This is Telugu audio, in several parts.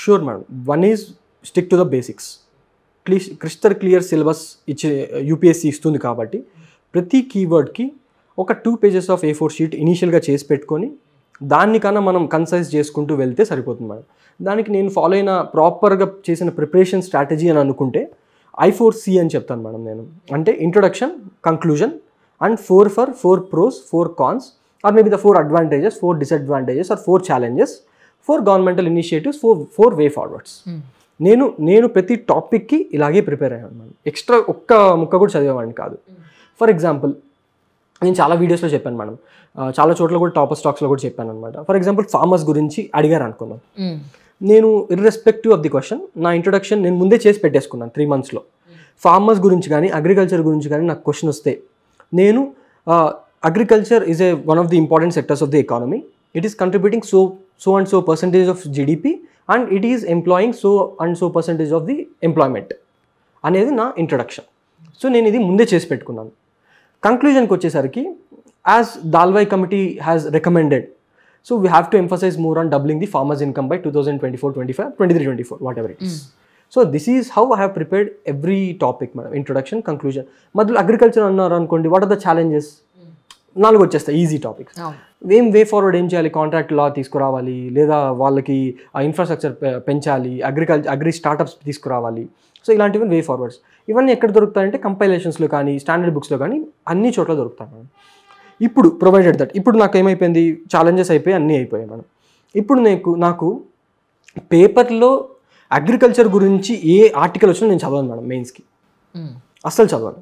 Sure madam one is stick to the basics clear crystal clear syllabus ఇచ్చే యూపీఎస్సీ ఇస్తుంది కాబట్టి ప్రతి కీవర్డ్కి ఒక two pages of A four sheet ఇనీషియల్గా చేసి పెట్టుకొని దానికన్నా మనం కన్సైజ్ చేసుకుంటూ వెళ్తే సరిపోతుంది మేడం దానికి నేను ఫాలో అయిన ప్రాపర్గా చేసిన ప్రిపరేషన్ స్ట్రాటజీ అని అనుకుంటే ఐ ఫోర్ సి అని చెప్తాను మేడం నేను అంటే introduction conclusion and four for four pros four cons or maybe the four advantages four disadvantages or four challenges four governmental initiatives four four way forwards hmm. నేను నేను ప్రతి టాపిక్కి ఇలాగే ప్రిపేర్ అయ్యాను ఎక్స్ట్రా ఒక్క ముక్క కూడా చదివేవాడిని కాదు hmm. ఫర్ ఎగ్జాంపుల్ నేను చాలా వీడియోస్లో చెప్పాను మేడం చాలా చోట్ల కూడా టాపర్ స్టాక్స్లో కూడా చెప్పాను అనమాట ఫర్ ఎగ్జాంపుల్ ఫార్మర్స్ గురించి అడిగారు అనుకున్నాం hmm. నేను ఇర్రెస్పెక్టివ్ ఆఫ్ ది క్వశ్చన్ నా ఇంట్రొడక్షన్ నేను ముందే చేసి పెట్టేసుకున్నాను త్రీ మంత్స్లో ఫార్మర్స్ గురించి కానీ అగ్రికల్చర్ గురించి కానీ నాకు క్వశ్చన్ వస్తే నేను agriculture is a one of the important sectors of the economy it is contributing so so and so percentage of GDP and it is employing so and so percentage of the employment అనేది నా ఇంట్రడక్షన్ సో నేను ఇది ముందే చేసి పెట్టుకున్నాను కంక్లూజన్కి వచ్చేసరికి as Dalwai committee has recommended so we have to emphasize more on doubling the farmers income by two thousand twenty four twenty five twenty three twenty four whatever it is so this is how I have prepared every topic madam introduction conclusion మధ్యలో అగ్రికల్చర్ అన్నారు అనుకోండి వాట్ ఆర్ ద ఛాలెంజెస్ నాలుగు వచ్చేస్తాయి ఈజీ టాపిక్స్ ఏం వే ఫార్వర్డ్ ఏం చేయాలి కాంట్రాక్ట్ లా తీసుకురావాలి లేదా వాళ్ళకి ఇన్ఫ్రాస్ట్రక్చర్ పెంచాలి అగ్రికల్చర్ అగ్రి స్టార్టప్స్ తీసుకురావాలి సో ఇలాంటివి వే ఫార్వర్డ్స్ ఇవన్నీ ఎక్కడ దొరుకుతాయంటే కంపైలేషన్స్లో కానీ స్టాండర్డ్ బుక్స్లో కానీ అన్ని చోట్ల దొరుకుతాయి మేడం ఇప్పుడు ప్రొవైడెడ్ దట్ ఇప్పుడు నాకు ఏమైపోయింది ఛాలెంజెస్ అయిపోయి అన్నీ అయిపోయాయి మేడం ఇప్పుడు నాకు నాకు పేపర్లో అగ్రికల్చర్ గురించి ఏ ఆర్టికల్ వచ్చినా నేను చదవను మేడం మెయిన్స్కి అస్సలు చదవను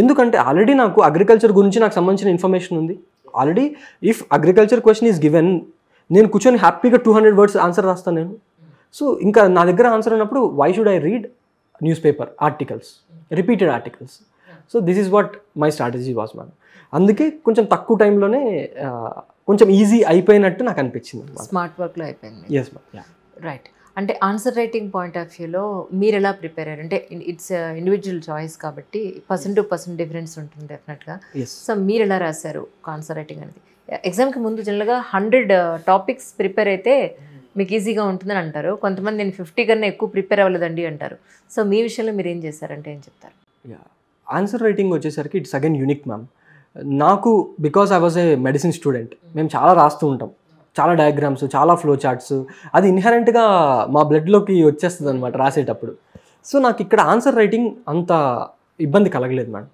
ఎందుకంటే ఆల్రెడీ నాకు అగ్రికల్చర్ గురించి నాకు సంబంధించిన ఇన్ఫర్మేషన్ ఉంది already if agriculture question is given నేను కూర్చొని హ్యాపీగా టూ హండ్రెడ్ వర్డ్స్ ఆన్సర్ రాస్తాను నేను సో ఇంకా నా దగ్గర ఆన్సర్ ఉన్నప్పుడు why should I read newspaper articles repeated articles so this is what my strategy was man అందుకే కొంచెం తక్కువ టైంలోనే కొంచెం ఈజీ అయిపోయినట్టు నాకు అనిపించింది స్మార్ట్ వర్క్లో అయిపోయింది ఎస్ రైట్ అంటే ఆన్సర్ రైటింగ్ పాయింట్ ఆఫ్ వ్యూలో మీరు ఎలా ప్రిపేర్ అయ్యారు అంటే ఇట్స్ ఇండివిజువల్ చాయిస్ కాబట్టి పర్సన్ టు పర్సన్ డిఫరెన్స్ ఉంటుంది డెఫినెట్గా సో మీరు ఎలా రాశారు ఆన్సర్ రైటింగ్ అనేది ఎగ్జామ్కి ముందు జనరల్గా హండ్రెడ్ టాపిక్స్ ప్రిపేర్ అయితే మీకు ఈజీగా ఉంటుందని అంటారు కొంతమంది నేను ఫిఫ్టీ కన్నా ఎక్కువ ప్రిపేర్ అవ్వలేదండి అంటారు సో మీ విషయంలో మీరు ఏం చేశారంటే ఏం చెప్తారు ఆన్సర్ రైటింగ్ వచ్చేసరికి ఇట్స్ అగైన్ యూనిక్ మ్యామ్ నాకు because I was a medicine student మేము చాలా రాస్తూ ఉంటాం చాలా డయాగ్రామ్స్ చాలా ఫ్లో చార్ట్స్ అది ఇన్హెరెంట్గా మా బ్లడ్లోకి వచ్చేస్తుంది అనమాట రాసేటప్పుడు సో నాకు ఇక్కడ ఆన్సర్ రైటింగ్ అంత ఇబ్బంది కలగలేదు మేడం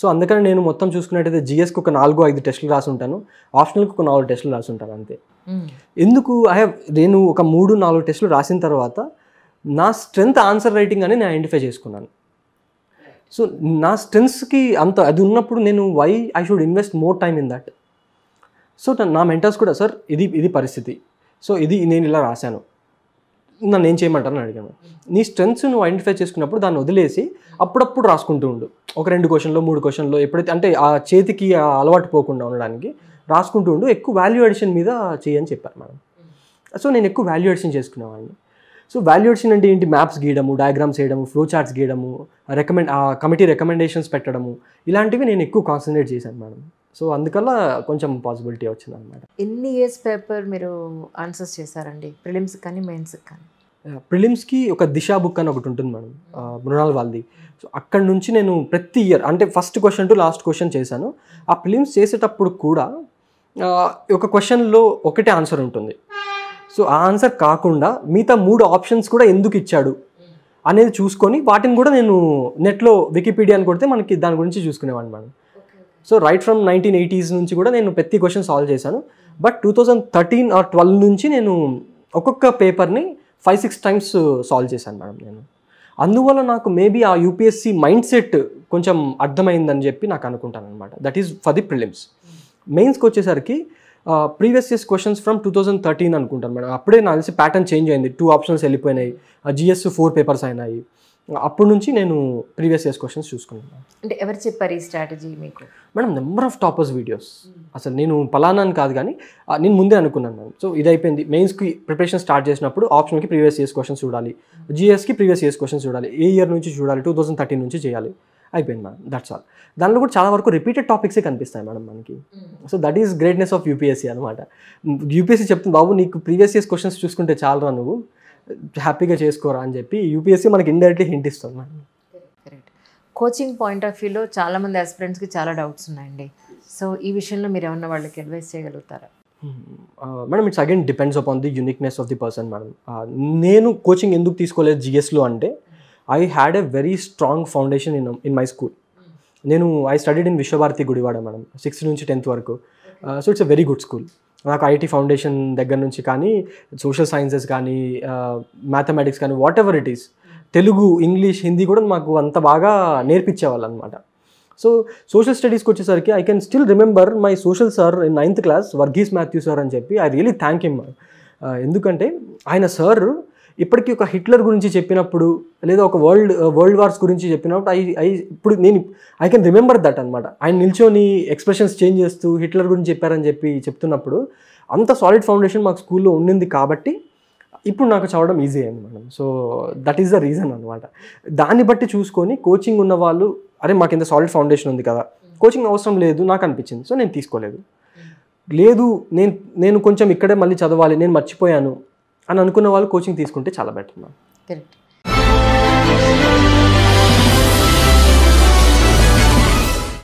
సో అందుకని నేను మొత్తం చూసుకున్నట్టయితే జిఎస్కి ఒక నాలుగు ఐదు టెస్టులు రాసి ఉంటాను ఆప్షనల్కి ఒక నాలుగు టెస్టులు రాసి ఉంటాను అంతే hmm. ఎందుకు ఐ హ్యావ్ నేను ఒక మూడు నాలుగు టెస్టులు రాసిన తర్వాత నా స్ట్రెంగ్త్ ఆన్సర్ రైటింగ్ అని నేను ఐడెంటిఫై చేసుకున్నాను సో నా స్ట్రెంగ్స్కి అంత అది ఉన్నప్పుడు నేను why I should invest more time in that so నా మెంటర్స్ కూడా సార్ ఇది ఇది పరిస్థితి సో ఇది నేను ఇలా రాశాను నన్ను ఏం చేయమంటారని అడిగాను నీ స్ట్రెంగ్స్ నువ్వు ఐడెంటిఫై చేసుకున్నప్పుడు దాన్ని వదిలేసి అప్పుడప్పుడు రాసుకుంటూ ఉండు ఒక రెండు క్వశ్చన్లో మూడు క్వశ్చన్లో ఎప్పుడైతే అంటే ఆ చేతికి అలవాటు పోకుండా ఉండడానికి రాసుకుంటూ ఉండు ఎక్కువ వాల్యూ అడిషన్ మీద చేయని చెప్పారు మేడం సో నేను ఎక్కువ వాల్యూ అడిషన్ చేసుకునేవాడిని సో వాల్యూ అడిషన్ అంటే ఏంటి మ్యాప్స్ గీయడము డయాగ్రామ్స్ వేయడము ఫ్లో చార్ట్స్ గీయడము రికమెండ్ కమిటీ రికమెండేషన్స్ పెట్టడము ఇలాంటివి నేను ఎక్కువ కాన్సన్ట్రేట్ చేశాను మేడం సో అందుకల్ల కొంచెం పాసిబిలిటీ వచ్చింది అనమాట ఎన్ని ఇయర్స్ పేపర్ మీరు ఆన్సర్స్ చేశారండి ప్రిలిమ్స్ కానీ మెయిన్స్ కానీ ప్రిలిమ్స్కి ఒక దిశ బుక్ అని ఒకటి ఉంటుంది మేడం మృణాల్ వాళ్ళది సో అక్కడ నుంచి నేను ప్రతి ఇయర్ అంటే first question to last question చేశాను ఆ ప్రిలిమ్స్ చేసేటప్పుడు కూడా ఒక క్వశ్చన్లో ఒకటే ఆన్సర్ ఉంటుంది సో ఆ ఆన్సర్ కాకుండా మిగతా మూడు ఆప్షన్స్ కూడా ఎందుకు ఇచ్చాడు అనేది చూసుకొని వాటిని కూడా నేను నెట్లో వికీపీడియాని కొడితే మనకి దాని గురించి చూసుకునేవాడిని madam so right from nineteen eighties నుంచి కూడా నేను ప్రతి క్వశ్చన్ సాల్వ్ చేశాను but two thousand thirteen or twelve నుంచి నేను ఒక్కొక్క పేపర్ని ఫైవ్ సిక్స్ టైమ్స్ సాల్వ్ చేశాను మేడం నేను అందువల్ల నాకు మేబీ ఆ యూపీఎస్సి మైండ్ సెట్ కొంచెం అర్థమైందని చెప్పి నాకు అనుకుంటాను అనమాట that is for the prelims మెయిన్స్కి వచ్చేసరికి previous years questions from two thousand thirteen అనుకుంటాను మేడం అప్పుడే నాకు తెలిసి ప్యాటర్న్ చేంజ్ అయింది టూ ఆప్షన్స్ వెళ్ళిపోయినాయి జిఎస్ ఫోర్ పేపర్స్ అయినాయి అప్పటి నుంచి నేను ప్రీవియస్ ఇయర్స్ క్వశ్చన్స్ చూసుకున్నాను అంటే ఎవరు చెప్పారు ఈ స్ట్రాటజీ మీకు madam number of toppers videos అసలు నేను పలానాని కాదు కానీ నేను ముందే అనుకున్నాను మేడం సో ఇది అయిపోయింది మెయిన్స్కి ప్రిపరేషన్ స్టార్ట్ చేసినప్పుడు ఆప్షన్కి ప్రీవియస్ ఇయర్స్ క్వశ్చన్స్ చూడాలి జిఎస్కి ప్రీవియస్ ఇయర్స్ క్వశ్చన్స్ చూడాలి ఏ ఇయర్ నుంచి చూడాలి టూ థౌసండ్ థర్టీన్ నుంచి చేయాలి అయిపోయింది మేడం దట్స్ ఆల్ దానిలో కూడా చాలా వరకు రిపీటెడ్ టాపిక్సే కనిపిస్తాయి మేడం మనకి hmm. So that is greatness of UPSC అనమాట యూపీఎస్సీ చెప్తుంది బాబు నీకు ప్రీవియస్ ఇయర్స్ క్వశ్చన్స్ చూసుకుంటే చాలరా నువ్వు హ్యాపీగా చేసుకోరా అని చెప్పి యూపీఎస్సీ మనకి ఇండైరెక్ట్లీ హింట్ ఇస్తుంది madam correct coaching point of వ్యూలో చాలామంది ఆస్పిరెంట్స్కి చాలా డౌట్స్ ఉన్నాయండి సో ఈ విషయంలో మీరు ఏమన్నా వాళ్ళకి అడ్వైస్ చేయగలుగుతారా hmm. uh, madam it's again depends upon the uniqueness of the person madam uh, నేను కోచింగ్ ఎందుకు తీసుకోలేదు జిఎస్లో అంటే I had a very strong foundation in in my school నేను I studied in Vishwabharati Gudivada madam sixth నుంచి టెన్త్ వరకు so it's a very good school నాకు ఐటీ ఫౌండేషన్ దగ్గర నుంచి కానీ సోషల్ సైన్సెస్ కానీ మ్యాథమెటిక్స్ కానీ whatever it is Telugu English Hindi కూడా మాకు అంత బాగా నేర్పించేవాళ్ళు అనమాట సో సోషల్ స్టడీస్కి వచ్చేసరికి I can still remember my social sir in ninth class Varghese Mathew sir అని చెప్పి ఐ రియలీ థ్యాంక్ హిమ్ ఎందుకంటే ఆయన సార్ ఇప్పటికీ ఒక హిట్లర్ గురించి చెప్పినప్పుడు లేదా ఒక వరల్డ్ వరల్డ్ వార్స్ గురించి చెప్పినప్పుడు ఐ ఐ ఇప్పుడు నేను ఐ కెన్ రిమెంబర్ దట్ అనమాట ఆయన నిల్చొని ఎక్స్ప్రెషన్స్ చేంజ్ చేస్తూ హిట్లర్ గురించి చెప్పారని చెప్పి చెప్తున్నప్పుడు అంత సాలిడ్ ఫౌండేషన్ మాకు స్కూల్లో ఉండింది కాబట్టి ఇప్పుడు నాకు చదవడం ఈజీ అయింది madam so that is the reason అనమాట దాన్ని బట్టి చూసుకొని కోచింగ్ ఉన్న వాళ్ళు అరే మాకు ఇంత సాలిడ్ ఫౌండేషన్ ఉంది కదా కోచింగ్ అవసరం లేదు నాకు అనిపించింది సో నేను తీసుకోలేదు లేదు నేను నేను కొంచెం ఇక్కడే మళ్ళీ చదవాలి నేను మర్చిపోయాను అని అనుకున్న వాళ్ళు కోచింగ్ తీసుకుంటే చాలా బెటర్ మ్యామ్ కరెక్ట్